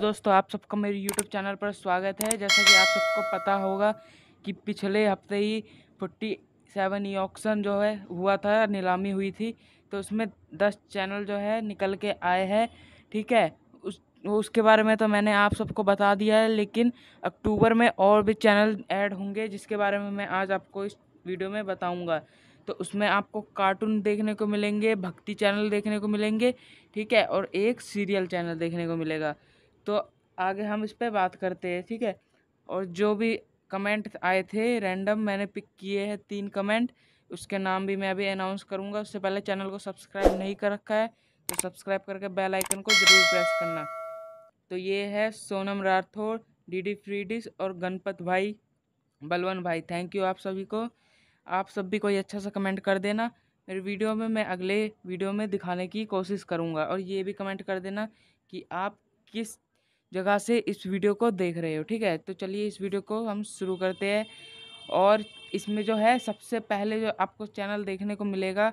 दोस्तों आप सबका मेरे यूट्यूब चैनल पर स्वागत है जैसा कि आप सबको पता होगा कि पिछले हफ्ते ही फोर्टी सेवन ई ऑक्शन जो है हुआ था नीलामी हुई थी तो उसमें दस चैनल जो है निकल के आए हैं ठीक है उस उसके बारे में तो मैंने आप सबको बता दिया है लेकिन अक्टूबर में और भी चैनल ऐड होंगे जिसके बारे में मैं आज आपको इस वीडियो में बताऊँगा तो उसमें आपको कार्टून देखने को मिलेंगे भक्ति चैनल देखने को मिलेंगे ठीक है और एक सीरियल चैनल देखने को मिलेगा तो आगे हम इस पर बात करते हैं ठीक है और जो भी कमेंट आए थे रैंडम मैंने पिक किए हैं तीन कमेंट उसके नाम भी मैं अभी अनाउंस करूँगा उससे पहले चैनल को सब्सक्राइब नहीं कर रखा है तो सब्सक्राइब करके बेल आइकन को ज़रूर प्रेस करना तो ये है सोनम राठौर डीडी फ्रीडिस और गणपत भाई बलवन भाई थैंक यू आप सभी को आप सब भी कोई अच्छा सा कमेंट कर देना मेरे वीडियो में मैं अगले वीडियो में दिखाने की कोशिश करूँगा और ये भी कमेंट कर देना कि आप किस जगह से इस वीडियो को देख रहे हो ठीक है तो चलिए इस वीडियो को हम शुरू करते हैं और इसमें जो है सबसे पहले जो आपको चैनल देखने को मिलेगा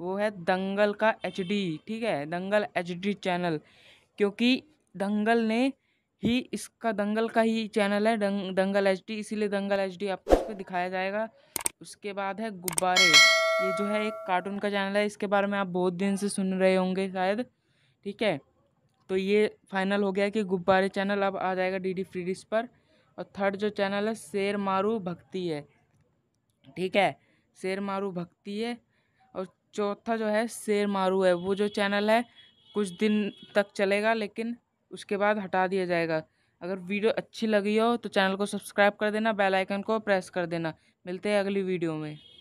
वो है दंगल का एच ठीक है दंगल एच चैनल क्योंकि दंगल ने ही इसका दंगल का ही चैनल है दंग, दंगल एच इसीलिए दंगल एच आपको इस पर दिखाया जाएगा उसके बाद है गुब्बारे ये जो है एक कार्टून का चैनल है इसके बारे में आप बहुत दिन से सुन रहे होंगे शायद ठीक है तो ये फाइनल हो गया कि गुब्बारे चैनल अब आ जाएगा डी डी फ्री पर और थर्ड जो चैनल है शेर मारू भक्ति है ठीक है शेर मारू भक्ति है और चौथा जो है शेर मारू है वो जो चैनल है कुछ दिन तक चलेगा लेकिन उसके बाद हटा दिया जाएगा अगर वीडियो अच्छी लगी हो तो चैनल को सब्सक्राइब कर देना बेल आइकन को प्रेस कर देना मिलते हैं अगली वीडियो में